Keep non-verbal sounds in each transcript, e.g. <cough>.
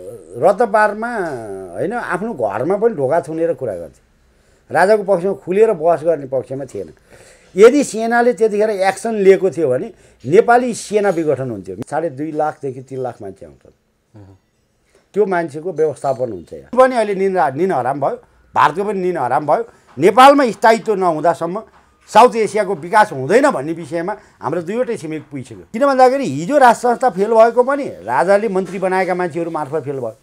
रतपारमा होइन आफ्नो घरमा पनि ढोका छुनेर कुरा गर्थ्यो राजाको पक्षमा खुलेर बहस गर्ने पक्षमा थिएन यदि सेनाले त्यतिखेर एक्सन लिएको थियो भने नेपाली सेना विघटन हुन्थ्यो साढे दुई लाखदेखि तिन लाख मान्छे आउँछ त्यो मान्छेको व्यवस्थापन हुन्छ यहाँ पनि अहिले निन निन हराम भयो भारतको पनि निन हराम भयो नेपालमा स्थायित्व नहुँदासम्म साउथ एसियाको विकास हुँदैन भन्ने विषयमा हाम्रो दुईवटै छिमेक पुगिसक्यो किन भन्दाखेरि हिजो राष्ट्र संस्था फेल भएको पनि राजाले मन्त्री बनाएका मान्छेहरू मार्फत फेल भयो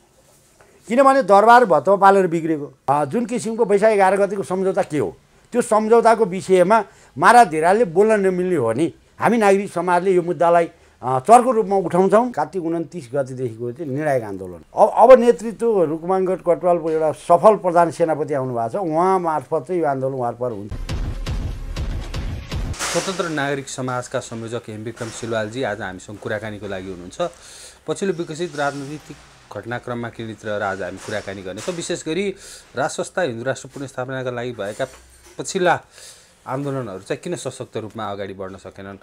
किनभने दरबार भत्तो पालेर बिग्रेको जुन किसिमको वैशाख एघार गतिको सम्झौता के हो त्यो सम्झौताको विषयमा मारा धिराले बोल्न नमिल्ने हो नि हामी नागरिक समाजले यो मुद्दालाई चर्को रूपमा उठाउँछौँ कार्तिक उन्तिस गतिदेखिको चाहिँ निर्णायक आन्दोलन अब अब नेतृत्व रुकुमाङ्गट कटवालको एउटा सफल प्रधान सेनापति आउनु भएको छ उहाँ मार्फत चाहिँ यो आन्दोलन उहाँपर हुन्छ स्वतन्त्र नागरिक समाजका संयोजक हेम विक्रम सिलवालजी आज हामीसँग कुराकानीको लागि हुनुहुन्छ पछिल्लो विकसित राजनीतिक घटनाक्रममा केन्द्रित रहेर आज हामी कुराकानी गर्नेछौँ विशेष गरी राज संस्था हिन्दू राष्ट्र पुनस्थापनाका लागि भएका पछिल्ला आन्दोलनहरू चाहिँ किन सशक्त रूपमा अगाडि बढ्न सकेनन्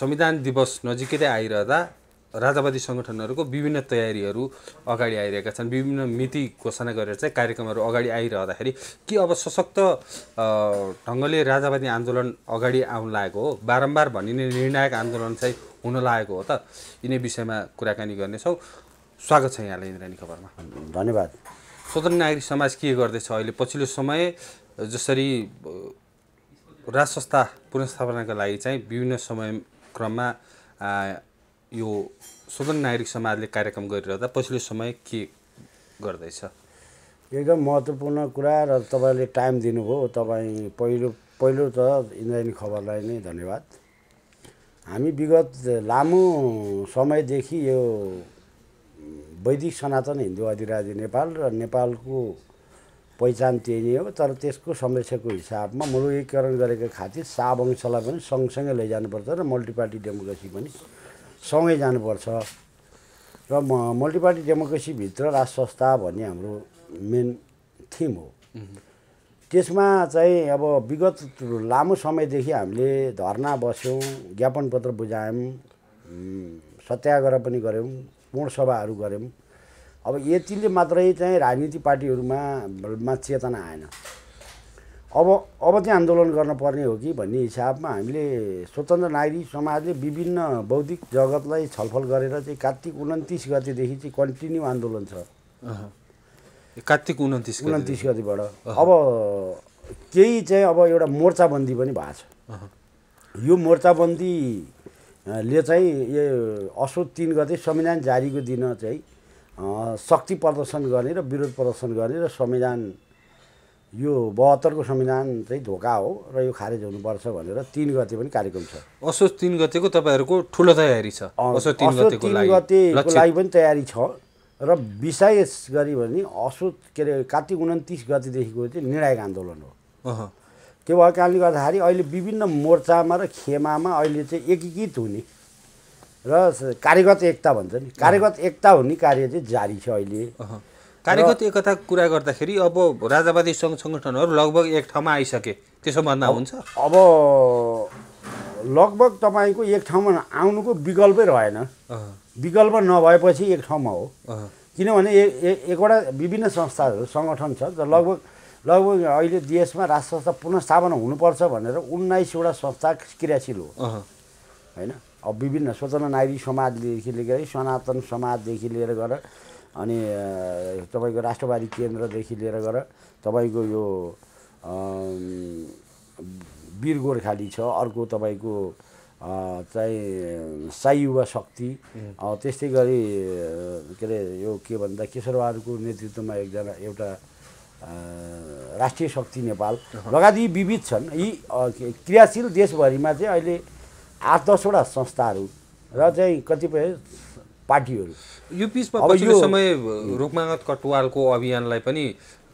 संविधान दिवस नजिकै आइरहँदा राजावादी सङ्गठनहरूको विभिन्न तयारीहरू अगाडि आइरहेका छन् विभिन्न मिति घोषणा गरेर चाहिँ कार्यक्रमहरू अगाडि आइरहँदाखेरि के अब सशक्त ढङ्गले राजावादी आन्दोलन अगाडि आउन लागेको हो बारम्बार भनिने निर्णायक आन्दोलन चाहिँ हुन लागेको हो त यिनै विषयमा कुराकानी गर्नेछौँ स्वागत छ यहाँलाई इन्द्रानी खबरमा धन्यवाद स्वतन्त्र नागरिक समाज के गर्दैछ अहिले पछिल्लो समय जसरी राज संस्था पुनस्थापनाका लागि चाहिँ विभिन्न समय क्रममा यो स्वतन्त्र नागरिक समाजले कार्यक्रम गरिरहँदा पछिल्लो समय के गर्दैछ एकदम महत्त्वपूर्ण कुरा र तपाईँले टाइम दिनुभयो तपाईँ पहिलो पहिलो त इन्द्रायणी खबरलाई नै धन्यवाद हामी विगत लामो समयदेखि यो वैदिक सनातन हिन्दू अधिराज्य नेपाल र नेपालको पहिचान त्यही नै हो तर त्यसको संरक्षणको हिसाबमा मुलुकीकरण गरेका खातिर साब पनि सँगसँगै लैजानुपर्छ र मल्टिपार्टी डेमोक्रेसी पनि सँगै जानुपर्छ र म मल्टिपार्टी डेमोक्रेसीभित्र राज संस्था भन्ने हाम्रो मेन थिम हो त्यसमा चाहिँ अब विगत लामो समयदेखि हामीले धर्ना बस्यौँ ज्ञापन पत्र बुझायौँ सत्याग्रह पनि गऱ्यौँ पूर्ण सभाहरू गऱ्यौँ अब यतिले मात्रै चाहिँ राजनीति पार्टीहरूमा चेतना आएन अब अब चाहिँ आन्दोलन गर्न पर्ने हो कि भन्ने हिसाबमा हामीले स्वतन्त्र नागरिक समाजले विभिन्न बौद्धिक जगतलाई छलफल गरेर चाहिँ कार्तिक उन्तिस गतिदेखि चाहिँ कन्टिन्यू आन्दोलन छ कार्तिक उन्तिस उन्तिस गतिबाट अब केही चाहिँ अब एउटा मोर्चाबन्दी पनि भएको छ यो मोर्चाबन्दीले चाहिँ यो असोज तिन गते संविधान जारीको दिन चाहिँ शक्ति प्रदर्शन गर्ने र विरोध प्रदर्शन गर्ने र संविधान यो बहत्तरको संविधान चाहिँ धोका हो र यो खारेज हुनुपर्छ भनेर तिन गते पनि कार्यक्रम छ असोज तिन गतेको तपाईँहरूको ठुलो तयारी छ असोज तिन गतेको लागि पनि तयारी छ र विशेष गरी भने असोज के अरे कार्तिक उन्तिस गतिदेखिको चाहिँ निर्णायक आन्दोलन हो त्यो भएको कारणले गर्दाखेरि अहिले विभिन्न मोर्चामा र खेमामा अहिले चाहिँ एकीकृत हुने र कार्यगत एकता भन्छ नि कार्यगत एकता हुने कार्य चाहिँ जारी छ अहिले कार्यगत एकता कुरा गर्दाखेरि अब राजावादी सङ्घ सङ्गठनहरू लगभग एक ठाउँमा आइसके त्यसो भन्दा हुन्छ अब लगभग तपाईँको एक ठाउँमा आउनुको विकल्पै रहेन विकल्प नभएपछि एक ठाउँमा हो किनभने एकवटा विभिन्न संस्थाहरू सङ्गठन छ र लगभग लगभग अहिले देशमा राष्ट्र संस्था पुनस्थापना हुनुपर्छ भनेर उन्नाइसवटा संस्था क्रियाशील हो होइन अब विभिन्न स्वतन्त्र नागरिक समाजदेखि लिएर सनातन समाजदेखि लिएर गरेर अनि तपाईँको राष्ट्रवादी केन्द्रदेखि लिएर गएर तपाईँको यो वीर गोर्खाली छ अर्को तपाईँको चाहिँ साई युवा शक्ति त्यस्तै गरी के अरे यो के भन्दा केशरबहादुरको नेतृत्वमा एकजना एउटा राष्ट्रिय शक्ति नेपाल लगायत यी विविध छन् यी क्रियाशील देशभरिमा चाहिँ अहिले आठ दसवटा संस्थाहरू र चाहिँ कतिपय पार्टीहरू यो बिचमा अब यो समय रूपमागत कटुवालको अभियानलाई पनि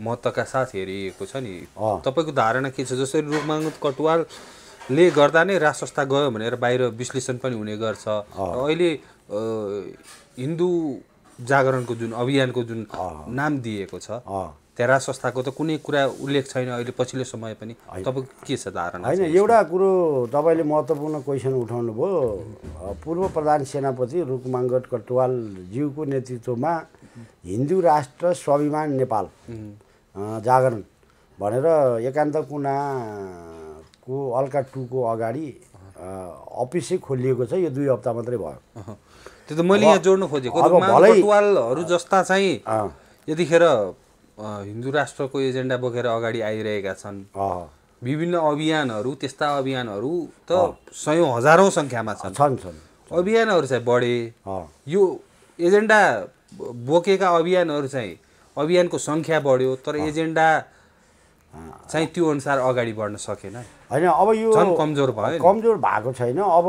महत्त्वका साथ हेरिएको छ नि तपाईँको धारणा के छ जसरी रूपमागत कटवालले गर्दा नै राज संस्था गयो भनेर बाहिर विश्लेषण पनि हुने गर्छ अहिले हिन्दू जागरणको जुन अभियानको जुन नाम दिएको छ धेरा संस्थाको त कुनै कुरा उल्लेख छैन अहिले पछिल्लो समय पनि तपाईँको के छ धारणा होइन एउटा कुरो तपाईँले महत्त्वपूर्ण क्वेसन उठाउनुभयो पूर्व प्रधान सेनापति रुकमाङ्गट कटुवालज्यूको नेतृत्वमा हिन्दू राष्ट्र स्वाभिमान नेपाल जागरण भनेर एकान्त कुनाको अल्का टुको अगाडि अफिसै खोलिएको छ यो दुई हप्ता मात्रै भयो त्यो त मैले यहाँ जोड्नु खोजेको जस्ता चाहिँ यतिखेर हिन्दू राष्ट्रको एजेन्डा बोकेर अगाडि आइरहेका छन् विभिन्न अभियानहरू त्यस्ता अभियानहरू त सयौँ हजारौँ सङ्ख्यामा छन् छन् छन् अभियानहरू चाहिँ बढे यो एजेन्डा बोकेका अभियानहरू चाहिँ अभियानको सङ्ख्या बढ्यो तर एजेन्डा चाहिँ त्यो अनुसार अगाडि बढ्न सकेन होइन अब यो कमजोर भयो कमजोर भएको छैन अब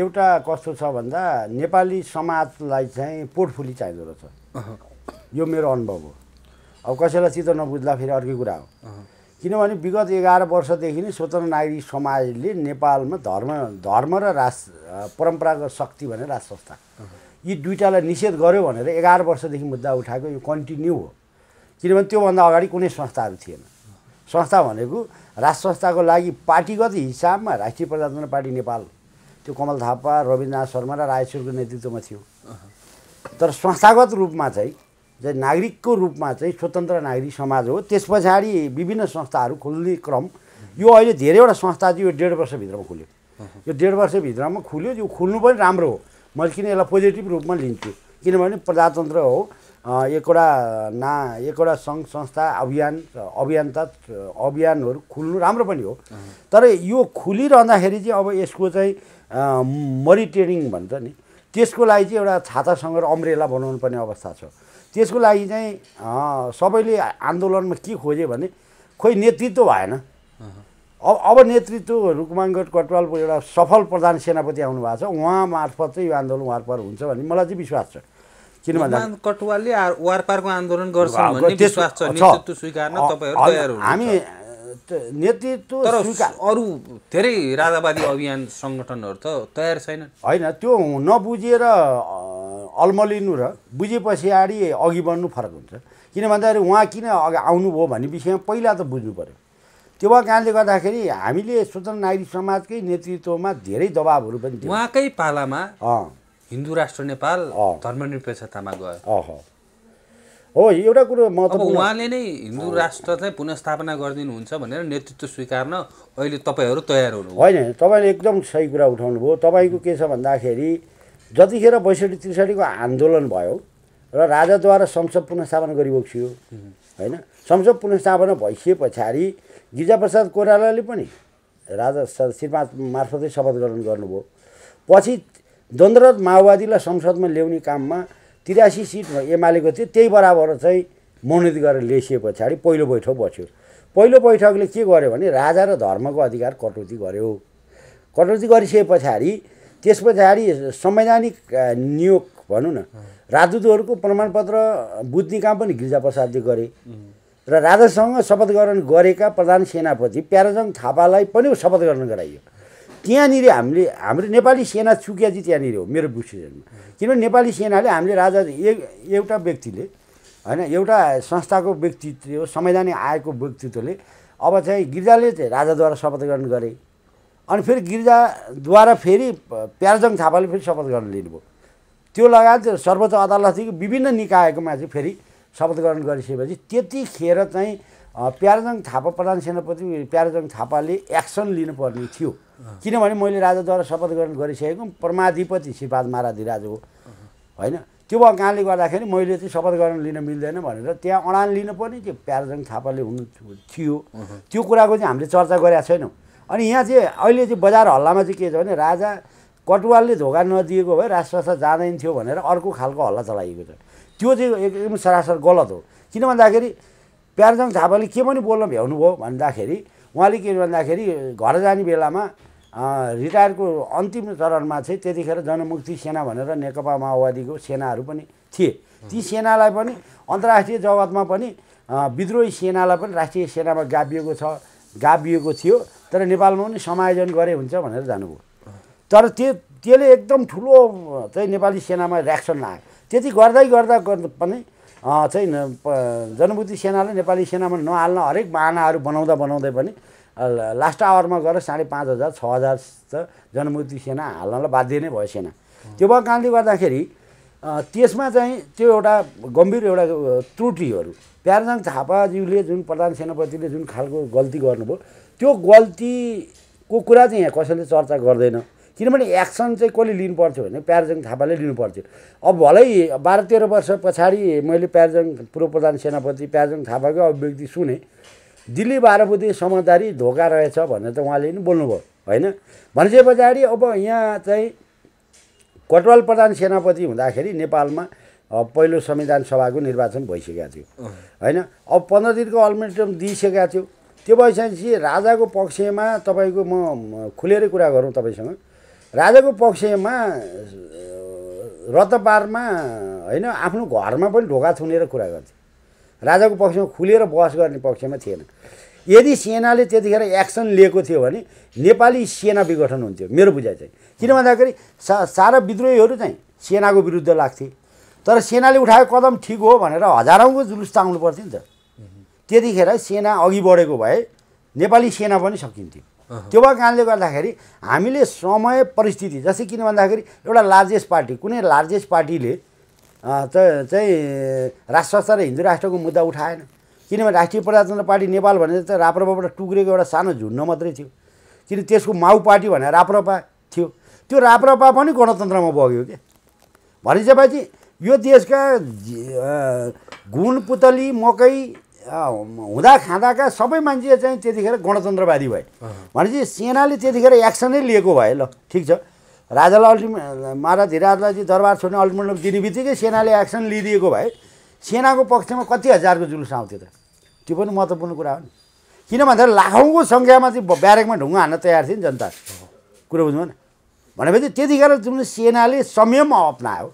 एउटा कस्तो छ भन्दा नेपाली समाजलाई चाहिँ पोर्टफोलियो चाहिँदो रहेछ यो मेरो अनुभव हो अब कसैलाई चित्त नबुझ्दा फेरि अर्कै कुरा हो किनभने विगत एघार वर्षदेखि नै स्वतन्त्र नागरिक समाजले नेपालमा धर्म धर्म र राज परम्परागत शक्ति भनेर राज संस्था यी दुइटालाई निषेध गर्यो भनेर एघार वर्षदेखि मुद्दा उठाएको यो कन्टिन्यू हो किनभने त्योभन्दा अगाडि कुनै संस्थाहरू थिएन संस्था भनेको राज संस्थाको लागि पार्टीगत हिसाबमा राष्ट्रिय प्रजातन्त्र पार्टी नेपाल त्यो कमल थापा रविन्द्रनाथ शर्मा र रायचुरको नेतृत्वमा थियो तर संस्थागत रूपमा चाहिँ चाहिँ नागरिकको रूपमा चाहिँ स्वतन्त्र नागरिक समाज हो त्यस पछाडि विभिन्न संस्थाहरू खोल्ने क्रम यो अहिले धेरैवटा संस्था चाहिँ यो डेढ वर्षभित्रमा खुल्यो यो डेढ वर्षभित्रमा खुल्यो यो खुल्नु पनि राम्रो हो मैले किन यसलाई पोजिटिभ रूपमा लिन्छु किनभने प्रजातन्त्र हो एकवटा ना एकवटा सङ्घ संस्था अभियान अभियानता अभियानहरू खुल्नु राम्रो पनि हो तर यो खुलिरहँदाखेरि चाहिँ अब यसको चाहिँ मरिटेनिङ भन्छ नि त्यसको लागि चाहिँ एउटा छातासँग अम्रेला बनाउनु पर्ने अवस्था छ त्यसको लागि चाहिँ सबैले आन्दोलनमा के खोज्यो भने खोइ नेतृत्व भएन अब अब नेतृत्व रुकुमाङ्गट कटवालको एउटा सफल प्रधान सेनापति आउनु भएको छ उहाँ मार्फत चाहिँ यो आन्दोलन वारपार हुन्छ भन्ने मलाई चाहिँ विश्वास छ किन भन्दा कटवालले वारपारको आन्दोलन गर्छ हामी नेतृत्व स्वीकार अरू धेरै राजावादी अभियान सङ्गठनहरू त तयार छैन होइन त्यो नबुझेर अल्मलिनु र बुझे पछाडि अघि बढ्नु फरक हुन्छ किन भन्दाखेरि उहाँ किन अघि आउनुभयो भन्ने विषयमा पहिला त बुझ्नु पऱ्यो त्यो भएको कारणले गर्दाखेरि हामीले स्वतन्त्र नागरिक समाजकै नेतृत्वमा धेरै दबाबहरू पनि उहाँकै पालामा हिन्दू राष्ट्र नेपाल धर्मनिरपेक्षतामा गयो हो एउटा कुरो महत्त्वपूर्ण उहाँले नै हिन्दू राष्ट्र चाहिँ पुनस्थापना गरिदिनुहुन्छ भनेर नेतृत्व स्वीकार्न अहिले तपाईँहरू तयार हुनु होइन तपाईँले एकदम सही कुरा उठाउनु भयो तपाईँको के छ भन्दाखेरि जतिखेर बैसठी त्रिसठीको आन्दोलन भयो र राजाद्वारा संसद पुनस्थापना थियो होइन संसद पुनस्थापना भइसके पछाडि गिरिजाप्रसाद कोइरालाले पनि राजा श्रीमा मार्फतै शपथ ग्रहण गर्नुभयो पछि द्वन्द्वरत माओवादीलाई संसदमा ल्याउने काममा त्रियासी सिटमा एमालेको थियो त्यही बराबर चाहिँ मनोनित गरेर लेसिए पछाडि पहिलो बैठक बस्यो पहिलो बैठकले के गर्यो भने राजा र धर्मको अधिकार कटौती गर्यो कटौती गरिसके पछाडि त्यस पछाडि संवैधानिक नियोग भनौँ न राजदूतहरूको प्रमाणपत्र बुझ्ने काम पनि गिरिजाप्रसादले गरे र राजासँग शपथ ग्रहण गरेका प्रधान सेनापति प्याराजङ थापालाई पनि शपथ ग्रहण गराइयो त्यहाँनिर हामीले हाम्रो नेपाली सेना चुकिया चाहिँ त्यहाँनिर हो मेरो बुसिजनमा किनभने नेपाली सेनाले हामीले राजा ए एउटा व्यक्तिले होइन एउटा संस्थाको व्यक्तित्व संवैधानिक आएको व्यक्तित्वले अब चाहिँ गिर्जाले चाहिँ राजाद्वारा शपथ ग्रहण गरे अनि फेरि गिर्जाद्वारा फेरि प्यारजङ थापाले फेरि शपथ ग्रहण लिनुभयो त्यो लगायत सर्वोच्च अदालतदेखि विभिन्न निकायकोमा चाहिँ फेरि शपथ ग्रहण गरिसकेपछि त्यतिखेर चाहिँ प्याराजङ थापा प्रधान सेनापति प्याराजङ थापाले एक्सन लिनुपर्ने थियो किनभने मैले राजाद्वारा शपथ ग्रहण गरिसकेको परमाधिपति श्रीपाद महाराधिराज हो होइन त्यो कारणले गर्दाखेरि मैले चाहिँ शपथ ग्रहण लिन मिल्दैन भनेर त्यहाँ अडान लिनुपर्ने त्यो प्याराजङ थापाले हुनु थियो त्यो कुराको चाहिँ हामीले चर्चा गरेका छैनौँ अनि यहाँ चाहिँ अहिले चाहिँ बजार हल्लामा चाहिँ के छ भने राजा कटुवालले धोका नदिएको भए राष्ट्रसंस्था जाँदैन थियो भनेर अर्को खालको हल्ला चलाइएको छ त्यो चाहिँ एकदम सरासर गलत हो किन भन्दाखेरि प्याराजाङ थापाले के पनि बोल्न भ्याउनुभयो भन्दाखेरि उहाँले के भन्दाखेरि घर जाने बेलामा रिटायरको अन्तिम चरणमा चाहिँ त्यतिखेर जनमुक्ति सेना भनेर नेकपा माओवादीको सेनाहरू पनि थिए ती सेनालाई पनि अन्तर्राष्ट्रिय जगतमा पनि विद्रोही सेनालाई पनि राष्ट्रिय सेनामा गाभिएको छ गाभिएको थियो तर नेपालमा पनि समायोजन गरे हुन्छ भनेर जानुभयो तर त्यो त्यसले एकदम ठुलो चाहिँ नेपाली सेनामा रियाक्सन आयो त्यति गर्दै गर्दा पनि चाहिँ जनमुक्ति सेनाले नेपाली सेनामा नहाल्न हरेक बाहनाहरू बनाउँदा बनाउँदै पनि लास्ट आवरमा गएर साढे पाँच हजार छ हजार त जनमुक्ति सेना हाल्नलाई बाध्य नै भयो सेना त्यो भएको कारणले गर्दाखेरि त्यसमा चाहिँ त्यो एउटा गम्भीर एउटा त्रुटिहरू प्यारजाङ थापाज्यूले जुन प्रधान सेनापतिले जुन खालको गल्ती गर्नुभयो त्यो गल्तीको कुरा चाहिँ यहाँ कसैले चर्चा गर्दैन किनभने एक्सन चाहिँ कसले लिनु पर्थ्यो भने प्यारजङ थापाले लिनु पर्थ्यो अब भलै बाह्र तेह्र वर्ष पछाडि मैले प्यारजङ पूर्व प्रधान सेनापति प्यारजङ थापाकै अभिव्यक्ति सुने दिल्ली बाह्रबुदी समझदारी धोका रहेछ भनेर त उहाँले नि बोल्नुभयो होइन भनेपछि पछाडि अब यहाँ चाहिँ कटवाल प्रधान सेनापति हुँदाखेरि नेपालमा पहिलो संविधान सभाको निर्वाचन भइसकेको थियो होइन अब पन्ध्र दिनको अल्टिमेटम दिइसकेको थियो त्यो भइसकेपछि राजाको पक्षमा तपाईँको म खुलेरै कुरा गरौँ तपाईँसँग राजाको पक्षमा रतपारमा होइन आफ्नो घरमा पनि ढोका छुनेर कुरा गर्थ्यो राजाको पक्षमा खुलेर बहस गर्ने पक्षमा थिएन यदि सेनाले त्यतिखेर एक्सन लिएको थियो भने नेपाली सेना विघटन हुन्थ्यो मेरो बुझाइ चाहिँ किन भन्दाखेरि सा सारा विद्रोहीहरू चाहिँ सेनाको विरुद्ध लाग्थे तर सेनाले उठाएको कदम ठिक हो भनेर हजारौँको जुलुस आउनु पर्थ्यो नि त त्यतिखेर सेना अघि बढेको भए नेपाली सेना पनि सकिन्थ्यो त्यो भएको कारणले गर्दाखेरि हामीले समय परिस्थिति जस्तै किन भन्दाखेरि एउटा लार्जेस्ट पार्टी कुनै लार्जेस्ट पार्टीले चाहिँ राष्ट्र र हिन्दू राष्ट्रको मुद्दा उठाएन किनभने राष्ट्रिय प्रजातन्त्र पार्टी नेपाल भनेर त राप्रपाबाट टुक्रेको एउटा सानो झुन्ड मात्रै थियो किन त्यसको माउ पार्टी भनेर राप्रपा थियो त्यो राप्रपा पनि गणतन्त्रमा बग्यो क्या भनिसकेपछि यो देशका गुण पुतली मकै हुँदा खाँदाका सबै मान्छे चाहिँ त्यतिखेर गणतन्त्रवादी भए भनेपछि सेनाले त्यतिखेर एक्सनै लिएको भए ल ठिक छ राजालाई अल्टिमेट महाराज धिराजलाई चाहिँ दरबार छोड्ने अल्टिमेटम दिने बित्तिकै सेनाले एक्सन लिइदिएको भए सेनाको पक्षमा कति हजारको जुलुस आउँथ्यो त त्यो पनि महत्त्वपूर्ण कुरा हो नि किन भन्दाखेरि लाखौँको सङ्ख्यामा चाहिँ ब्यारेकमा ढुङ्गा हान्न तयार थियो नि जनता कुरो बुझ्नु न भनेपछि त्यतिखेर जुन सेनाले संयम अप्नायो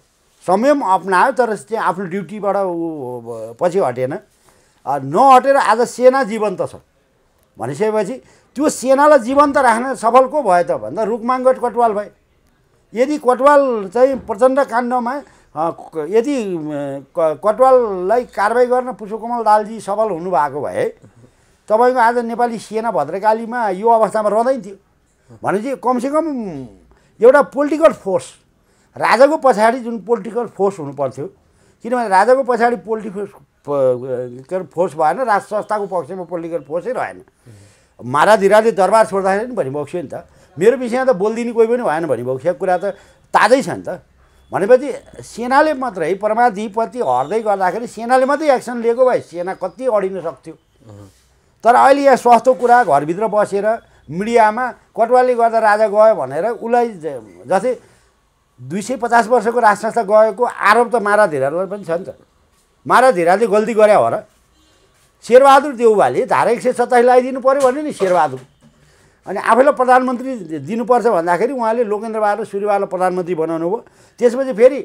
संयम अप्नायो तर चाहिँ आफ्नो ड्युटीबाट ऊ पछि हटेन नहटेर आज सेना जीवन्त छ भनिसकेपछि त्यो सेनालाई जीवन्त राख्न सफल को भयो त भन्दा रुखमाङ्गट कटवाल भए यदि कटवाल चाहिँ प्रचण्ड काण्डमा यदि कटवाललाई कारवाही गर्न पुष्पकमल दालजी सफल हुनुभएको भए तपाईँको आज नेपाली सेना भद्रकालीमा यो अवस्थामा रहँदैन थियो भनेपछि कमसेकम एउटा पोलिटिकल फोर्स राजाको पछाडि जुन पोलिटिकल फोर्स हुनुपर्थ्यो किनभने राजाको पछाडि पोलिटिकल के अरे फोर्स भएन राष्ट्र संस्थाको पक्षमा पोलिटिकल फोर्सै रहेन महाराधिराजले दरबार छोड्दाखेरि पनि भनिबक्स्यो नि त मेरो विषयमा त बोलिदिने कोही पनि भएन भनिभएको छ कुरा त ताजै छ नि त भनेपछि सेनाले मात्रै परमाधिपति हर्दै गर्दाखेरि सेनाले मात्रै एक्सन लिएको भए सेना कति अडिन सक्थ्यो तर अहिले यहाँ स्वास्थ्य कुरा घरभित्र बसेर मिडियामा कटवाली गर्दा राजा गयो भनेर उसलाई जस्तै दुई सय पचास वर्षको संस्था गएको आरोप त माराधिराजलाई पनि छ नि त महाराज हिराले गल्ती गरे हो र शेरबहादुर देउबाले धारा एक सय सत्ताइस लगाइदिनु पऱ्यो भने नि शेरबहादुर अनि आफैलाई प्रधानमन्त्री दिनुपर्छ भन्दाखेरि उहाँले लोकेन्द्रबहादुर सूर्यबहादुर प्रधानमन्त्री बनाउनु भयो त्यसपछि फेरि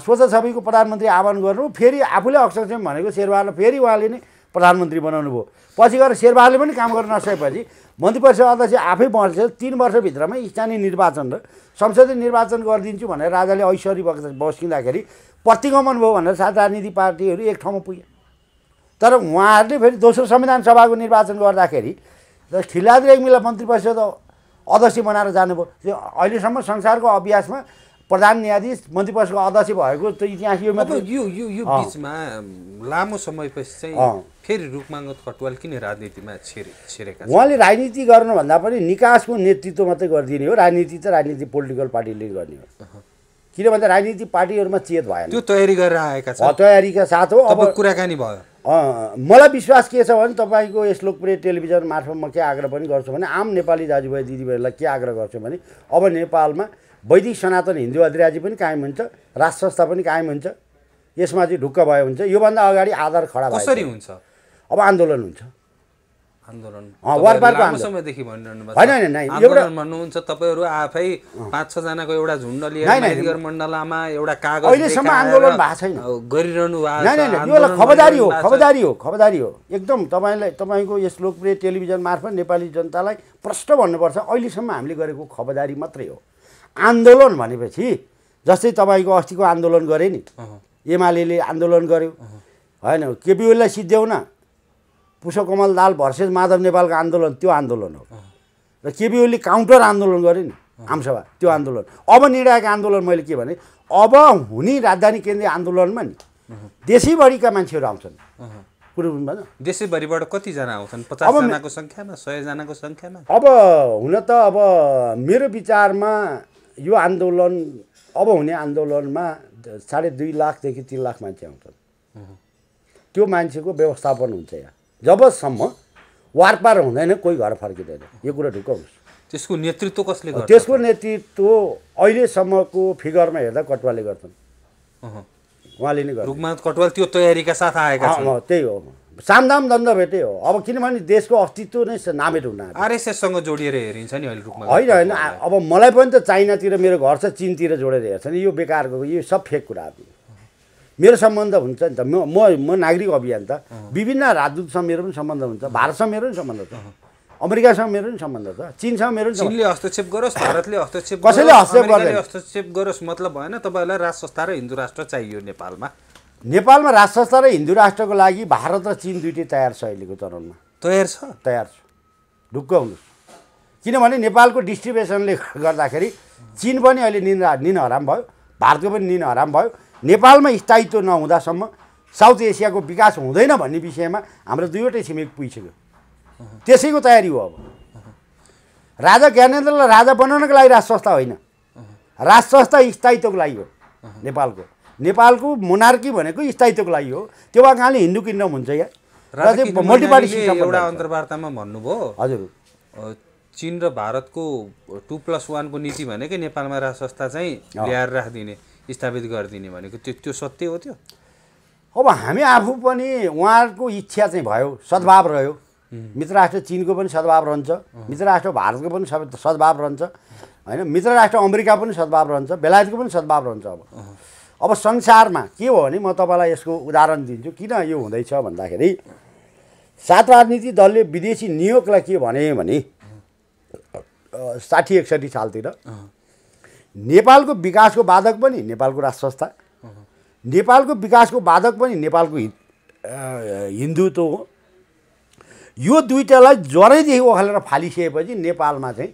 स्वच्छ छविको प्रधानमन्त्री आह्वान गर्नु फेरि आफूले अक्षक्षम भनेको शेरबहादुर फेरि उहाँले नै प्रधानमन्त्री बनाउनु भयो पछि गएर शेरबहादुरले पनि काम गर्न नसकेपछि मन्त्री परिषद अध्यक्ष आफै बसेर तिन वर्षभित्रमै स्थानीय निर्वाचन र संसदीय निर्वाचन गरिदिन्छु भनेर राजाले ऐश्वरी बस्किँदाखेरि प्रतिगमन भयो भनेर सात राजनीतिक पार्टीहरू एक ठाउँमा पुगे तर उहाँहरूले फेरि दोस्रो संविधान सभाको निर्वाचन गर्दाखेरि एक रेग्मीलाई मन्त्री परिषद अध्यक्ष बनाएर जानुभयो त्यो अहिलेसम्म संसारको अभ्यासमा प्रधान न्यायाधीश मन्त्री परिषदको अध्यक्ष भएको त्यो इतिहास यो यो यो यो बिचमा लामो समयपछि चाहिँ फेरि रूपमाङ्गत खटुवाल किन राजनीतिमा छिरे छिरेका उहाँले राजनीति गर्नुभन्दा पनि निकासको नेतृत्व मात्रै गरिदिने हो राजनीति त राजनीति पोलिटिकल पार्टीले गर्ने हो किन भन्दा राजनीति पार्टीहरूमा चेत भएन त्यो तयारी गरेर आएका छ तयारीका साथ हो अब कुराकानी भयो मलाई विश्वास के छ भने तपाईँको यस लोकप्रिय टेलिभिजन मार्फत म के आग्रह पनि गर्छु भने आम नेपाली दाजुभाइ दिदीबहिनीलाई के आग्रह गर्छु भने अब नेपालमा वैदिक सनातन हिन्दू अधिराज्य पनि कायम हुन्छ राष्ट्र संस्था पनि कायम हुन्छ यसमा चाहिँ ढुक्क भयो हुन्छ योभन्दा अगाडि आधार खडा कसरी हुन्छ अब आन्दोलन हुन्छ आन्दोलन खबरदारी हो एकदम तपाईँलाई तपाईँको यस लोकप्रिय टेलिभिजन मार्फत नेपाली जनतालाई प्रष्ट भन्नुपर्छ अहिलेसम्म हामीले गरेको खबरदारी मात्रै हो आन्दोलन भनेपछि जस्तै तपाईँको अस्तिको आन्दोलन गरे नि एमाले आन्दोलन गर्यो होइन केपी ओलीलाई सिद्ध्याउन पुष्पकमल दाल भर्सेस माधव नेपालको आन्दोलन त्यो आन्दोलन हो र केपी ओली काउन्टर आन्दोलन गरे नि आमसभा त्यो आन्दोलन अब निर्णायक आन्दोलन मैले के भने अब हुने राजधानी केन्द्रीय आन्दोलनमा नि देशैभरिका मान्छेहरू आउँछन् कुरो देशैभरिबाट कतिजना आउँछन् पचासजनाको सङ्ख्यामा सयजनाको सङ्ख्यामा अब हुन त अब मेरो विचारमा यो आन्दोलन अब हुने आन्दोलनमा साढे दुई लाखदेखि तिन लाख मान्छे आउँछन् त्यो मान्छेको व्यवस्थापन हुन्छ यहाँ जबसम्म वारपार हुँदैन कोही घर फर्किँदैन यो कुरा ढुकाउनुहोस् त्यसको नेतृत्व कसले गर्छ त्यसको नेतृत्व अहिलेसम्मको फिगरमा हेर्दा कटुवाले गर्छन् उहाँले नै गर्छ रुखनाथ कटवाल त्यो तयारीका साथ आएका त्यही हो सामदाम दण्ड भेटै हो अब किनभने देशको अस्तित्व नै नामेट हुन आरएसएससँग जोडिएर हेरिन्छ नि अहिले रूपमा होइन होइन अब मलाई पनि त चाइनातिर मेरो घर छ चिनतिर जोडेर हेर्छ नि यो बेकारको यो सब फेक कुराहरू मेरो सम्बन्ध हुन्छ नि त म म म नागरिक अभियान त विभिन्न राजदूतसँग मेरो पनि सम्बन्ध हुन्छ भारतसँग मेरो पनि सम्बन्ध छ अमेरिकासँग मेरो पनि सम्बन्ध छ चिनसँग मेरो चिनले हस्तक्षेप गरोस् भारतले हस्तक्षेप कसैले हस्तक्षेप हस्तक्षेप गरोस् मतलब भएन तपाईँहरूलाई राज संस्था र हिन्दू राष्ट्र चाहियो नेपालमा नेपालमा संस्था र हिन्दू राष्ट्रको लागि भारत र चिन दुइटै तयार छ अहिलेको चरणमा तयार छ तयार छ ढुक्क हुनु किनभने नेपालको डिस्ट्रिब्युसनले गर्दाखेरि चिन पनि अहिले निन निन हराम भयो भारतको पनि निन हराम भयो नेपालमा स्थायित्व नहुँदासम्म साउथ एसियाको विकास हुँदैन भन्ने विषयमा हाम्रो दुईवटै छिमेक पुगिसक्यो त्यसैको तयारी हो अब राजा ज्ञानेन्द्रलाई राजा बनाउनको लागि राज संस्था होइन राज संस्था स्थायित्वको लागि हो नेपालको नेपालको मोनार्की भनेको स्थायित्वको लागि हो त्यो भए कहाँले हिन्दू किन्डम हुन्छ या र चाहिँ मल्टिपार्टी सिस्टम एउटा अन्तर्वार्तामा भन्नुभयो हजुर चिन र भारतको टु प्लस वानको नीति भनेकै नेपालमा राज संस्था चाहिँ ल्याएर राखिदिने स्थापित गरिदिने भनेको त्यो त्यो सत्य हो त्यो अब हामी आफू पनि उहाँहरूको इच्छा चाहिँ भयो सद्भाव रह्यो मित्र राष्ट्र चिनको पनि सद्भाव रहन्छ मित्र राष्ट्र भारतको पनि सद्भाव रहन्छ होइन मित्र राष्ट्र अमेरिका पनि सद्भाव रहन्छ बेलायतको पनि सद्भाव रहन्छ अब अब संसारमा के हो भने म तपाईँलाई यसको उदाहरण दिन्छु किन यो हुँदैछ भन्दाखेरि सात राजनीति दलले विदेशी नियोगलाई के भने भने साठी एकसठी सालतिर नेपालको विकासको बाधक पनि नेपालको राष्ट्र संस्था नेपालको विकासको बाधक पनि नेपालको हिन्दुत्व हो यो दुइटालाई ज्वरैदेखि ओखालेर फालिसकेपछि नेपालमा चाहिँ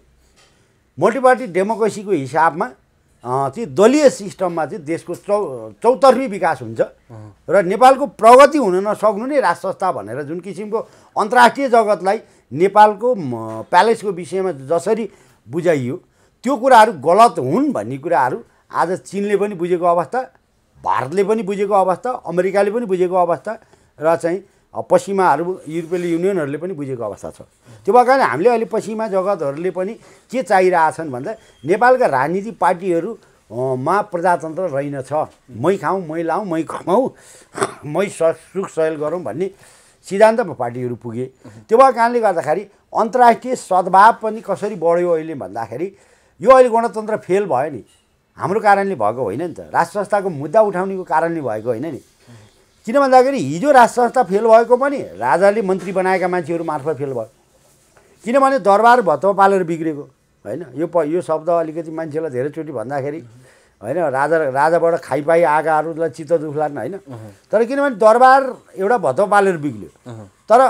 मल्टिपार्टी डेमोक्रेसीको हिसाबमा चाहिँ दलीय सिस्टममा चाहिँ देशको चौ चौतर्फी विकास हुन्छ र नेपालको प्रगति हुन नसक्नु नै राज संस्था भनेर जुन किसिमको अन्तर्राष्ट्रिय जगतलाई नेपालको प्यालेसको विषयमा जसरी बुझाइयो त्यो कुराहरू गलत हुन् भन्ने कुराहरू आज चिनले पनि बुझेको अवस्था भारतले पनि बुझेको अवस्था अमेरिकाले पनि बुझेको अवस्था र चाहिँ पश्चिमाहरू युरोपियन युनियनहरूले पनि बुझेको अवस्था छ त्यो भएको कारणले हामीले अहिले पश्चिमा जगतहरूले पनि के चाहिरहेछन् भन्दा नेपालका राजनीतिक पार्टीहरू मा प्रजातन्त्र रहेनछ मै खाउँ मै लाउँ मै कमाउँ <laughs> मै स सुख सहयोग गरौँ भन्ने सिद्धान्तमा पार्टीहरू पुगे त्यो भएको कारणले गर्दाखेरि अन्तर्राष्ट्रिय सद्भाव पनि कसरी बढ्यो अहिले भन्दाखेरि यो अहिले गणतन्त्र फेल भयो नि हाम्रो कारणले भएको होइन नि त राष्ट्र संस्थाको मुद्दा उठाउनेको कारणले भएको होइन नि किन भन्दाखेरि हिजो राष्ट्र संस्था फेल भएको पनि राजाले मन्त्री बनाएका मान्छेहरू मार्फत फेल भयो किनभने दरबार भत्तमा पालेर बिग्रेको होइन यो प यो शब्द अलिकति मान्छेलाई धेरैचोटि भन्दाखेरि होइन राजा राजाबाट खाइपाई आएकाहरूलाई चित्त दुख्लान् होइन तर किनभने दरबार एउटा भत्तमा पालेर बिग्रियो तर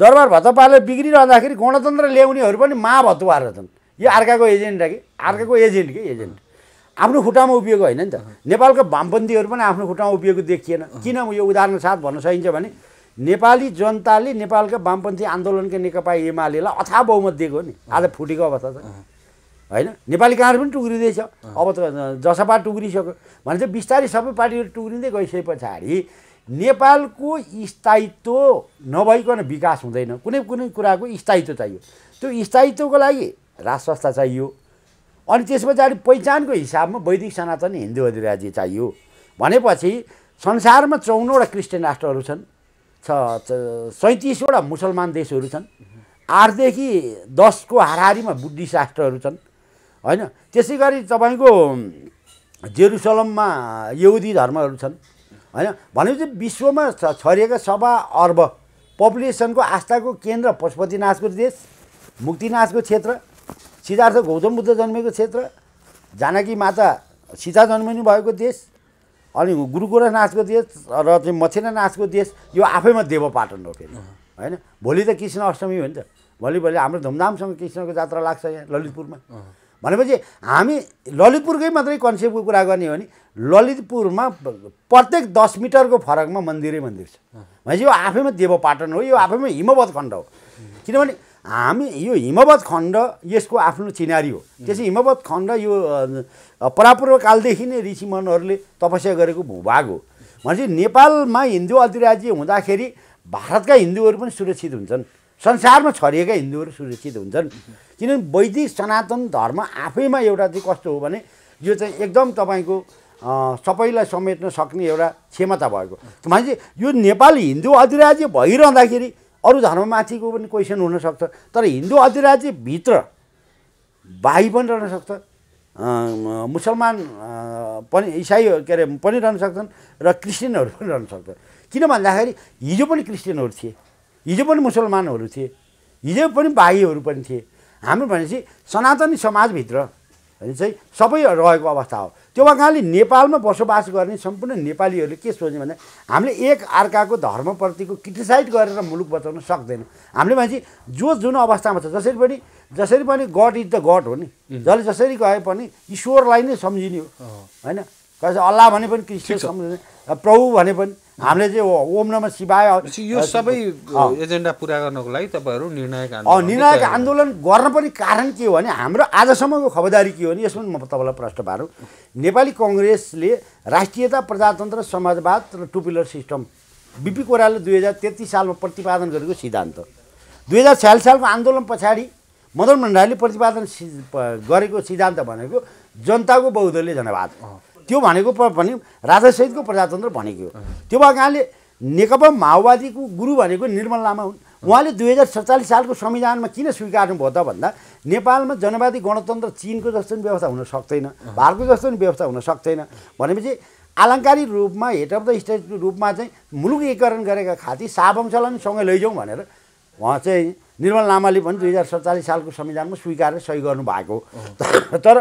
दरबार भत्व पालेर बिग्रिरहँदाखेरि गणतन्त्र ल्याउनेहरू पनि मा महाभत्वाहरू छन् यो अर्काको एजेन्ट कि अर्काको एजेन्ट कि एजेन्ट आफ्नो खुट्टामा उभिएको होइन नि त नेपालका वामपन्थीहरू पनि आफ्नो खुट्टामा उभिएको देखिएन किन यो उदाहरण साथ भन्न सकिन्छ भने नेपाली जनताले नेपालका वामपन्थी आन्दोलनका नेकपा एमालेलाई अथा बहुमत दिएको नि आज फुटेको अवस्था छ होइन नेपाली काङ्ग्रेस पनि टुक्रिँदैछ अब त जसपा टुक्रिसक्यो भने चाहिँ बिस्तारै सबै पार्टीहरू टुक्रिँदै गइसके पछाडि नेपालको स्थायित्व नभइकन विकास हुँदैन कुनै कुनै कुराको स्थायित्व चाहियो त्यो स्थायित्वको लागि राज संस्था चाहियो अनि त्यस पछाडि पहिचानको हिसाबमा वैदिक सनातन हिन्दू अधिराज्य चाहियो भनेपछि संसारमा चौनवटा क्रिस्चियन राष्ट्रहरू छन् छ सैँतिसवटा मुसलमान देशहरू छन् आठदेखि दसको हारिमा बुद्धिस्ट राष्ट्रहरू छन् होइन त्यसै गरी तपाईँको जेरुसलममा यहुदी धर्महरू छन् होइन भनेपछि विश्वमा छरिएका सभा अर्ब पपुलेसनको आस्थाको केन्द्र पशुपतिनाथको देश मुक्तिनाथको क्षेत्र सिद्धार्थ गौतम बुद्ध जन्मेको क्षेत्र जानकी माता सीता जन्मिनु भएको देश अनि गुरु गोरखनाथको देश र चाहिँ नाचको देश यो आफैमा देवपाटन हो फेरि होइन भोलि त कृष्ण अष्टमी हो नि त भोलि भोलि हाम्रो धुमधामसँग कृष्णको जात्रा लाग्छ यहाँ ललितपुरमा भनेपछि हामी ललितपुरकै मात्रै कन्सेप्टको कुरा गर्ने हो भने ललितपुरमा प्रत्येक दस मिटरको फरकमा मन्दिरै मन्दिर छ भनेपछि यो आफैमा देवपाटन हो यो आफैमा हिमवत खण्ड हो किनभने हामी यो हिमवत खण्ड यसको आफ्नो चिनारी हो त्यसै हिमवत खण्ड यो परापूर्व परापूर्वकालदेखि नै ऋषिमनहरूले तपस्या गरेको भूभाग हो भनेपछि नेपालमा हिन्दू अधिराज्य हुँदाखेरि भारतका हिन्दूहरू पनि सुरक्षित हुन्छन् संसारमा छरिएका हिन्दूहरू सुरक्षित हुन्छन् किनभने वैदिक सनातन धर्म आफैमा एउटा चाहिँ कस्तो हो भने यो चाहिँ एकदम तपाईँको सबैलाई समेट्न सक्ने एउटा क्षमता भएको भनेपछि यो नेपाल हिन्दू अधिराज्य भइरहँदाखेरि अरू धर्ममाथिको पनि क्वेसन हुनसक्छ तर हिन्दू अधिराज्यभित्र बाही पनि रहन सक्छ मुसलमान पनि इसाई के अरे पनि रहन सक्छन् र क्रिस्चियनहरू पनि रहन सक्छन् किन भन्दाखेरि हिजो पनि क्रिस्चियनहरू थिए हिजो पनि मुसलमानहरू थिए हिजो पनि बाहीहरू पनि थिए हाम्रो भनेपछि सनातनी समाजभित्र चाहिँ सबै रहेको अवस्था हो त्यो भएको नेपालमा बसोबास गर्ने सम्पूर्ण नेपालीहरूले के सोच्ने भन्दा हामीले एक अर्काको धर्मप्रतिको क्रिटिसाइज गरेर मुलुक बचाउन सक्दैनौँ हामीले मान्छे जो जुन अवस्थामा छ जसरी पनि जसरी पनि गड इज द गड हो नि जसले जसरी गए पनि ईश्वरलाई नै सम्झिने हो होइन कसै अल्लाह भने पनि क्रिस्चियन सम्झिने प्रभु भने पनि हामीले चाहिँ ओम नम शिवाय यो सबै एजेन्डा पुरा गर्नको लागि तपाईँहरू निर्णायक आन्दोलन निर्णायक आन्दोलन गर्न पनि कारण के हो भने हाम्रो आजसम्मको खबरदारी के हो भने यसमा म तपाईँलाई प्रश्न पारौँ नेपाली कङ्ग्रेसले राष्ट्रियता प्रजातन्त्र समाजवाद र टुपुलर सिस्टम बिपी कोराले दुई हजार तेत्तिस सालमा प्रतिपादन गरेको सिद्धान्त दुई हजार छ्यालिस सालको आन्दोलन पछाडि मदन भण्डारीले प्रतिपादन गरेको सिद्धान्त भनेको जनताको बहुदलीय जनवाद त्यो भनेको पनि राजासहितको प्रजातन्त्र भनेको हो त्यो कारणले नेकपा माओवादीको गुरु भनेको निर्मल लामा हुन् उहाँले दुई हजार सत्तालिस सालको संविधानमा किन भयो त भन्दा नेपालमा जनवादी गणतन्त्र चिनको जस्तो पनि व्यवस्था हुन सक्दैन भारतको जस्तो पनि व्यवस्था हुन सक्दैन भनेपछि आलङ्कारिक रूपमा हेड अफ द स्टेटको रूपमा चाहिँ मुलुक एकीकरण गरेका खाती साबंशलाई पनि सँगै लैजाउँ भनेर उहाँ चाहिँ निर्मल लामाले पनि दुई हजार सत्तालिस सालको संविधानमा स्वीकार सही गर्नु भएको तर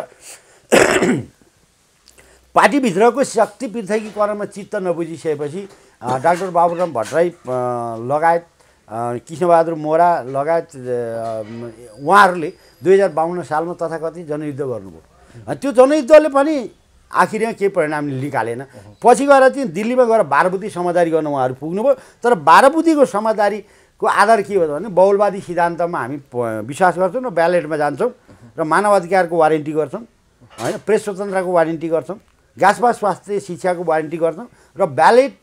पार्टीभित्रको शक्ति पृथकीकरणमा चित्त नबुझिसकेपछि डाक्टर बाबुराम भट्टराई लगायत कृष्णबहादुर मोरा लगायत उहाँहरूले दुई हजार बाहन्न सालमा तथाकथित जनयुद्ध गर्नुभयो त्यो जनयुद्धले पनि आखिरमा केही परिणाम निकालेन पछि गएर चाहिँ दिल्लीमा गएर बारबुदी समादारी गर्न उहाँहरू पुग्नुभयो तर बारबुदीको समादारीको आधार के हो भने बहुलवादी सिद्धान्तमा हामी विश्वास गर्छौँ र ब्यालेटमा जान्छौँ र मानव अधिकारको वारेन्टी गर्छौँ होइन प्रेस स्वतन्त्रको वारेन्टी गर्छौँ ग्यासमा स्वास्थ्य शिक्षाको वारेन्टी गर्छौँ र ब्यालेट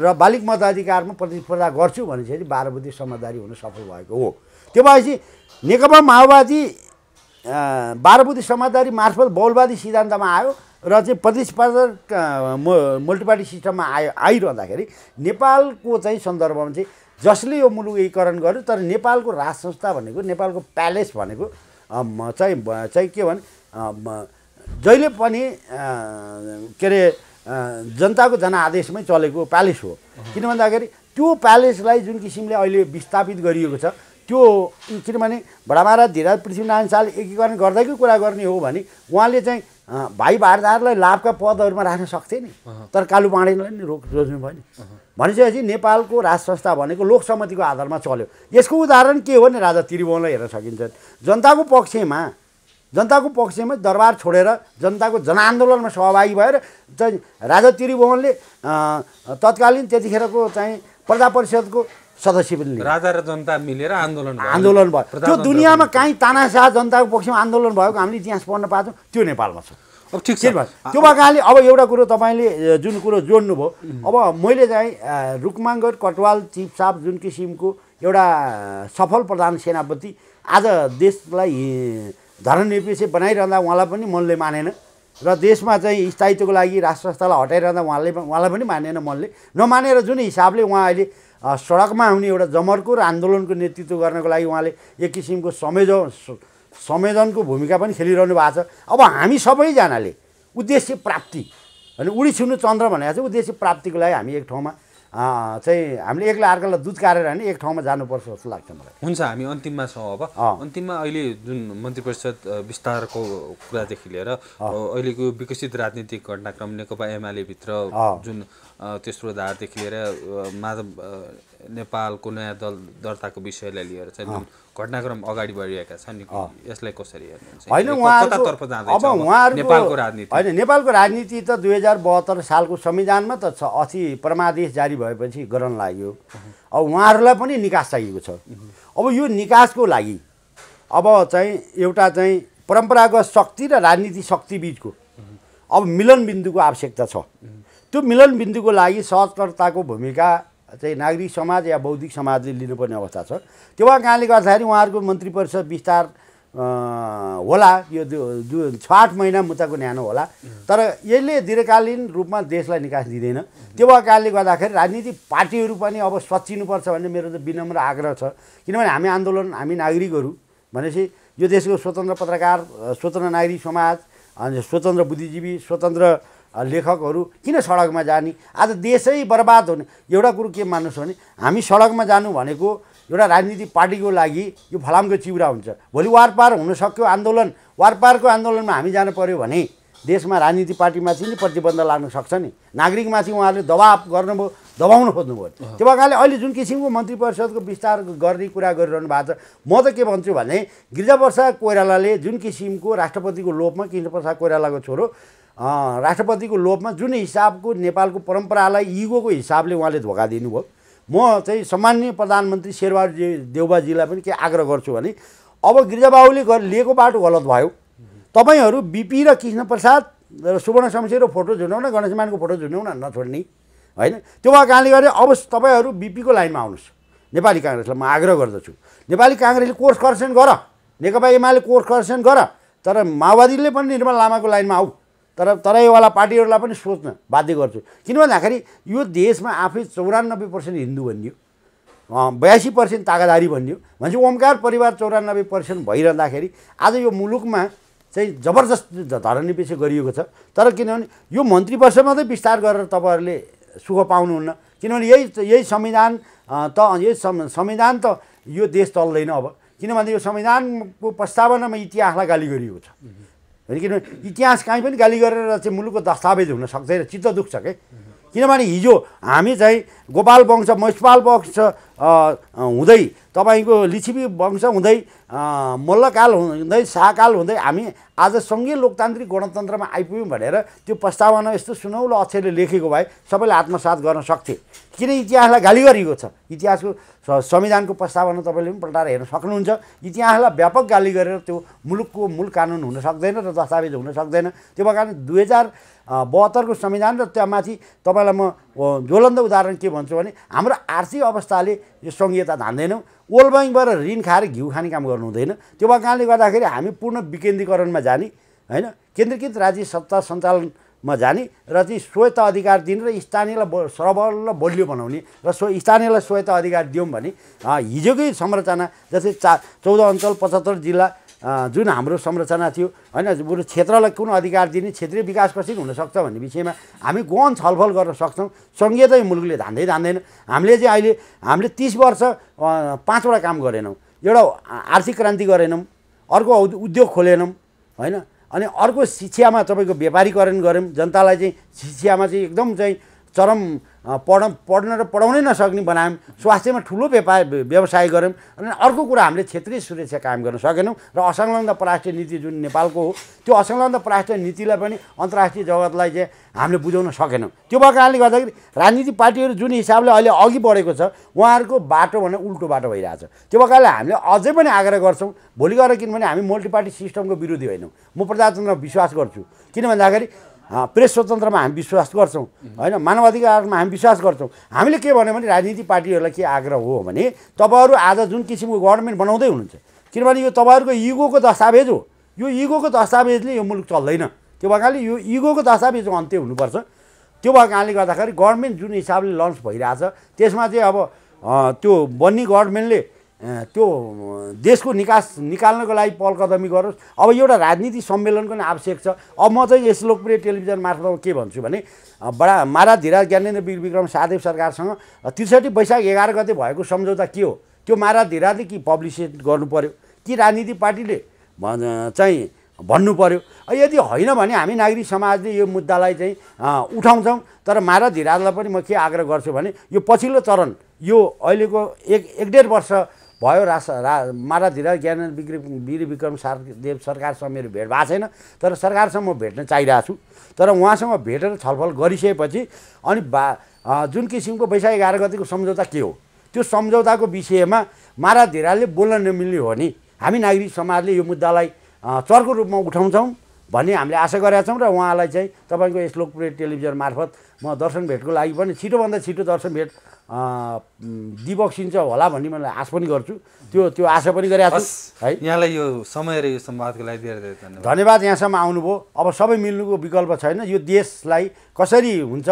र बालिक मताधिकारमा प्रतिस्पर्धा गर्छु भनेपछि बाह्र बुद्धि समझदारी हुन सफल भएको हो त्यो भएपछि नेकपा माओवादी बाह्र बुद्धि समझदारी मार्फत बहुलवादी सिद्धान्तमा आयो र चाहिँ प्रतिस्पर्धा मल्टिपार्टी सिस्टममा आयो आइरहँदाखेरि नेपालको चाहिँ सन्दर्भमा चाहिँ जसले यो मुलुक एकीकरण गर्यो तर नेपालको राज संस्था भनेको नेपालको प्यालेस भनेको चाहिँ चाहिँ के भने जहिले पनि के अरे जनताको जनादेशमै चलेको प्यालेस हो किन भन्दाखेरि त्यो प्यालेसलाई जुन किसिमले अहिले विस्थापित गरिएको छ त्यो किनभने बडामहाराज धिराज पृथ्वीनारायण शाहले एकीकरण गर्दैकै कुरा गर्ने हो भने उहाँले चाहिँ भाइ भारदारलाई लाभका पदहरूमा राख्न सक्थे नि तर कालु पाँडेलाई नि रोक रोज्नु भयो नि भनेपछि नेपालको राज संस्था भनेको लोकसम्मतिको आधारमा चल्यो यसको उदाहरण के हो भने राजा त्रिभुवनलाई हेर्न सकिन्छ जनताको पक्षमा जनताको पक्षमै दरबार छोडेर जनताको जनआन्दोलनमा सहभागी भएर चाहिँ राजा त्रिभुवनले तत्कालीन त्यतिखेरको चाहिँ प्रजा परिषदको सदस्य पनि राजा र जनता मिलेर आन्दोलन आन्दोलन भयो त्यो दुनियाँमा काहीँ तानासा जनताको पक्षमा आन्दोलन भएको हामीले इतिहास पढ्न पाएको त्यो नेपालमा छ अब ठिक छ त्यो प्रकारले अब एउटा कुरो तपाईँले जुन कुरो जोड्नुभयो अब मैले चाहिँ रुकमाङ्गर कटवाल चिपसाप जुन किसिमको एउटा सफल प्रधान सेनापति आज देशलाई धरन एपिएसए बनाइरहँदा उहाँलाई पनि मनले मानेन र देशमा चाहिँ स्थायित्वको लागि राष्ट्र संस्थालाई हटाइरहँदा उहाँले उहाँलाई पनि मानेन मनले नमानेर जुन हिसाबले उहाँ अहिले सडकमा आउने एउटा जमर्को र आन्दोलनको नेतृत्व गर्नको लागि उहाँले एक किसिमको संयोज संयोजनको भूमिका पनि खेलिरहनु भएको छ अब हामी सबैजनाले उद्देश्य प्राप्ति अनि उडी छुनु चन्द्र भनेको चाहिँ उद्देश्य प्राप्तिको लागि हामी एक ठाउँमा चाहिँ हामीले एकलाई अर्कालाई कारेर होइन एक ठाउँमा जानुपर्छ जस्तो लाग्छ मलाई हुन्छ हामी अन्तिममा छौँ अब अन्तिममा अहिले जुन मन्त्री परिषद विस्तारको कुरादेखि लिएर अहिलेको विकसित राजनीतिक घटनाक्रम नेकपा एमालेभित्र जुन तेस्रो धारदेखि लिएर माधव नेपालको नयाँ दल दर्ताको विषयलाई लिएर चाहिँ घटनाक्रम अगाडि बढिरहेका छन् यसलाई कसरी हेर्नुहुन्छ होइन अब जाँदैछ नेपालको राजनीति होइन नेपालको राजनीति त दुई हजार बहत्तर सालको संविधानमा त छ अति परमादेश जारी भएपछि गर्न लाग्यो अब उहाँहरूलाई पनि निकास चाहिएको छ अब यो निकासको लागि अब चाहिँ एउटा चाहिँ परम्परागत शक्ति र राजनीति शक्ति बिचको अब मिलनबिन्दुको आवश्यकता छ त्यो मिलनबिन्दुको लागि सहजकर्ताको भूमिका चाहिँ नागरिक समाज या बौद्धिक समाजले लिनुपर्ने अवस्था छ त्यो भएको कारणले गर्दाखेरि उहाँहरूको मन्त्री परिषद विस्तार होला यो छ आठ महिना मुद्दाको न्यानो होला तर यसले दीर्घकालीन रूपमा देशलाई निकास दिँदैन त्यो भएको कारणले गर्दाखेरि राजनीतिक पार्टीहरू पनि अब सचिनुपर्छ भन्ने मेरो त विनम्र आग्रह छ किनभने हामी आन्दोलन हामी नागरिकहरू भनेपछि यो देशको स्वतन्त्र पत्रकार स्वतन्त्र नागरिक समाज अनि स्वतन्त्र बुद्धिजीवी स्वतन्त्र लेखकहरू किन सडकमा जाने आज देशै बर्बाद हुने एउटा कुरो के मान्नुहोस् भने हामी सडकमा जानु भनेको एउटा राजनीतिक पार्टीको लागि यो फलामको चिउरा हुन्छ भोलि वारपार हुन सक्यो आन्दोलन वारपारको आन्दोलनमा हामी जानु पऱ्यो भने देशमा राजनीतिक पार्टीमाथि नि प्रतिबन्ध लाग्न सक्छ नि नागरिकमाथि उहाँहरूले दबाब गर्नुभयो दबाउन खोज्नुभयो त्यो प्रकारले अहिले जुन किसिमको मन्त्री परिषदको विस्तार गर्ने कुरा गरिरहनु भएको छ म त के भन्छु भने गिरिजाप्रसाद कोइरालाले जुन किसिमको राष्ट्रपतिको लोपमा गिरिजाप्रसाद कोइरालाको छोरो राष्ट्रपतिको लोभमा जुन हिसाबको नेपालको परम्परालाई इगोको हिसाबले उहाँले धोका दिनुभयो म चाहिँ सामान्य प्रधानमन्त्री शेरबहादुर देउबाजीलाई पनि के आग्रह गर्छु भने अब गिरिजाबाबुले लिएको बाटो गलत भयो तपाईँहरू बिपी र कृष्णप्रसाद र सुवर्ण शमशेर फोटो झुन्डाउ न गणेशमानको फोटो झुन्डाउ न नछोड्ने होइन त्यो भएको कारणले गर्दा अब तपाईँहरू बिपीको लाइनमा आउनुहोस् नेपाली काङ्ग्रेसलाई म आग्रह गर्दछु नेपाली काङ्ग्रेसले कोर्स करेक्सन गर नेकपा एमाले कोर्स करेक्सन गर तर माओवादीले पनि निर्मल लामाको लाइनमा आऊ तर तराईवाला पार्टीहरूलाई पनि सोच्न बाध्य गर्छु किन भन्दाखेरि यो देशमा आफै चौरानब्बे पर्सेन्ट हिन्दू भनियो बयासी पर्सेन्ट तागादारी भनियो भनेपछि ओमकार परिवार चौरानब्बे पर्सेन्ट भइरहँदाखेरि आज यो मुलुकमा चाहिँ जबरजस्त धरणनिवेश गरिएको छ तर किनभने यो मन्त्री वर्ष मात्रै विस्तार गरेर तपाईँहरूले सुख पाउनुहुन्न किनभने यही यही संविधान त यही संविधान त यो देश चल्दैन अब किनभने यो संविधानको प्रस्तावनामा इतिहासलाई गाली गरिएको छ होइन किनभने इतिहास काहीँ पनि गाली गरेर चाहिँ मुलुकको दस्तावेज हुन सक्दैन चित्त दुख्छ क्या किनभने हिजो हामी चाहिँ गोपाल वंश महिषपाल वंश हुँदै तपाईँको लिच्छिवी वंश हुँदै मल्लकाल हुँदै शाहकाल हुँदै हामी आज सङ्घीय लोकतान्त्रिक गणतन्त्रमा आइपुग्यौँ भनेर त्यो प्रस्तावना यस्तो सुनौलो अक्षरले लेखेको भए सबैले आत्मसात गर्न सक्थे किन इतिहासलाई गाली गरिएको छ इतिहासको संविधानको प्रस्तावना तपाईँले पनि पल्टाएर हेर्न सक्नुहुन्छ इतिहासलाई व्यापक गाली गरेर त्यो मुलुकको मूल कानुन हुन सक्दैन र दस्तावेज हुन सक्दैन त्यो कारण दुई हजार बहत्तरको संविधान र त्यहाँमाथि तपाईँलाई म ज्वलन्त उदाहरण के भन्छु भने हाम्रो आर्थिक अवस्थाले यो सङ्घीयता धान्दैनौँ वर्ल्ड ब्याङ्कबाट ऋण खाएर घिउ खाने काम गर्नु हुँदैन त्यो भएको कारणले गर्दाखेरि हामी पूर्ण विकेन्द्रीकरणमा जाने होइन केन्द्रीकृत राज्य सत्ता सञ्चालनमा जाने र चाहिँ स्वयत्त अधिकार दिने र स्थानीयलाई सबल बलियो बनाउने र स्व स्थानीयलाई स्वयत्त अधिकार दियौँ भने हिजोकै संरचना जस्तै चा चौध अञ्चल पचहत्तर जिल्ला जुन हाम्रो संरचना थियो होइन बरु क्षेत्रलाई कुन अधिकार दिने क्षेत्रीय विकास कसरी हुनसक्छ भन्ने विषयमा हामी गहन छलफल गर्न सक्छौँ सङ्घीयतै मुलुकले धान्दै धान्दैन हामीले चाहिँ अहिले हामीले तिस वर्ष पाँचवटा काम गरेनौँ एउटा आर्थिक क्रान्ति गरेनौँ अर्को उद्योग खोलेनौँ होइन अनि अर्को शिक्षामा तपाईँको व्यापारीकरण गऱ्यौँ जनतालाई चाहिँ शिक्षामा चाहिँ एकदम चाहिँ चरम पढ पढ्न र पढाउनै नसक्ने बनायौँ स्वास्थ्यमा ठुलो व्यापार व्यवसाय गऱ्यौँ अनि अर्को कुरा हामीले क्षेत्रीय सुरक्षा कायम गर्न सकेनौँ र असंलग्न पराष्ट्रिय नीति जुन नेपालको हो त्यो असंलग्न पराष्ट्रिय नीतिलाई पनि अन्तर्राष्ट्रिय जगतलाई चाहिँ हामीले बुझाउन सकेनौँ त्यो भएको कारणले गर्दाखेरि राजनीतिक पार्टीहरू जुन हिसाबले अहिले अघि बढेको छ उहाँहरूको बाटो भने उल्टो बाटो भइरहेछ त्यो भएको कारणले हामीले अझै पनि आग्रह गर्छौँ भोलि गएर किनभने हामी मल्टिपार्टी सिस्टमको विरोधी होइनौँ म प्रजातन्त्रमा विश्वास गर्छु किन भन्दाखेरि प्रेस स्वतन्त्रमा हामी विश्वास गर्छौँ होइन मानवाधिकारमा हामी विश्वास गर्छौँ हामीले के भन्यो भने राजनीति पार्टीहरूलाई के आग्रह हो भने तपाईँहरू आज जुन किसिमको गभर्मेन्ट बनाउँदै हुनुहुन्छ किनभने यो तपाईँहरूको इगोको दस्तावेज हो यो इगोको दस्तावेजले यो मुलुक चल्दैन त्यो भएकाले यो इगोको दस्तावेज अन्त्य हुनुपर्छ त्यो भएको कारणले गर्दाखेरि गभर्मेन्ट जुन हिसाबले लन्च भइरहेछ त्यसमा चाहिँ अब त्यो बन्ने गभर्मेन्टले त्यो देशको निकास निकाल्नको लागि पलकदमी गरोस् अब एउटा राजनीति सम्मेलनको नै आवश्यक छ अब म चाहिँ यस लोकप्रिय टेलिभिजन मार्फत के भन्छु भने बडा महाराज धिराज ज्ञानेन्द्र वीर विक्रम सादेव सरकारसँग त्रिसठी वैशाख एघार गते भएको सम्झौता के हो त्यो महाराज धिराजले कि पब्लिसिट गर्नु पऱ्यो कि राजनीति पार्टीले चाहिँ भन्नु पऱ्यो यदि होइन भने हामी नागरिक समाजले यो मुद्दालाई चाहिँ उठाउँछौँ तर महाराज धिराजलाई पनि म के आग्रह गर्छु भने यो पछिल्लो चरण यो अहिलेको एक एक डेढ वर्ष भयो रास रा मारातिर ज्ञान विक्रम वीर विक्रम सारदेव सरकारसँग मेरो भेट भएको छैन तर सरकारसँग म भेट्न चाहिरहेको छु तर उहाँसँग भेटेर छलफल गरिसकेपछि अनि बा जुन किसिमको वैशाख एघार गतिको सम्झौता के हो त्यो सम्झौताको विषयमा माराधिराले बोल्न नमिल्ने हो नि हामी नागरिक समाजले यो मुद्दालाई चर्को रूपमा उठाउँछौँ भन्ने हामीले आशा गरेका छौँ र उहाँलाई चाहिँ तपाईँको यस लोकप्रिय टेलिभिजन मार्फत म दर्शन भेटको लागि पनि छिटोभन्दा छिटो दर्शन भेट दिबक्सिन्छ होला भन्ने मैले आश पनि गर्छु त्यो त्यो आशा पनि गरेको छु है यहाँलाई यो समय र यो संवादको लागि धेरै धेरै धन्यवाद धन्यवाद यहाँसम्म आउनुभयो अब सबै मिल्नुको विकल्प छैन यो देशलाई कसरी हुन्छ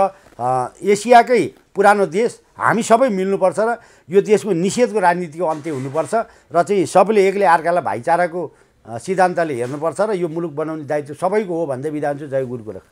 एसियाकै पुरानो देश हामी सबै मिल्नुपर्छ र यो देशको निषेधको राजनीतिको अन्त्य हुनुपर्छ र चाहिँ सबैले एक्लै अर्कालाई भाइचाराको सिद्धान्तले हेर्नुपर्छ र यो मुलुक बनाउने दायित्व सबैको हो भन्दै बिदा हुन्छु जय गुरु